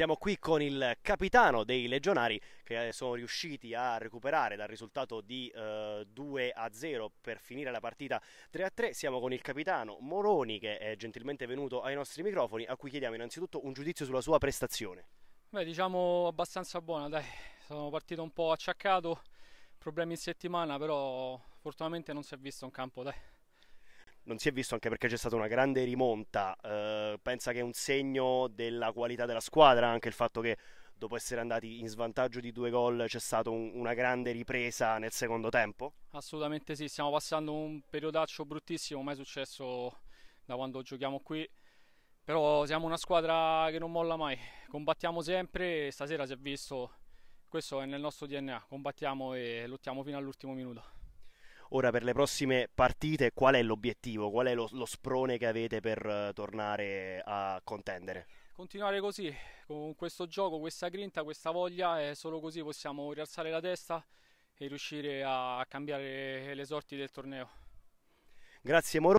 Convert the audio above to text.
Siamo qui con il capitano dei legionari che eh, sono riusciti a recuperare dal risultato di eh, 2 a 0 per finire la partita 3 a 3. Siamo con il capitano Moroni che è gentilmente venuto ai nostri microfoni a cui chiediamo innanzitutto un giudizio sulla sua prestazione. Beh, diciamo abbastanza buona, dai. Sono partito un po' acciaccato, problemi in settimana, però fortunatamente non si è visto un campo, dai non si è visto anche perché c'è stata una grande rimonta eh, pensa che è un segno della qualità della squadra anche il fatto che dopo essere andati in svantaggio di due gol c'è stata un, una grande ripresa nel secondo tempo? Assolutamente sì, stiamo passando un periodaccio bruttissimo, mai successo da quando giochiamo qui, però siamo una squadra che non molla mai, combattiamo sempre e stasera si è visto, questo è nel nostro DNA, combattiamo e lottiamo fino all'ultimo minuto. Ora per le prossime partite qual è l'obiettivo, qual è lo, lo sprone che avete per uh, tornare a contendere? Continuare così, con questo gioco, questa grinta, questa voglia, e solo così possiamo rialzare la testa e riuscire a cambiare le sorti del torneo. Grazie Moro.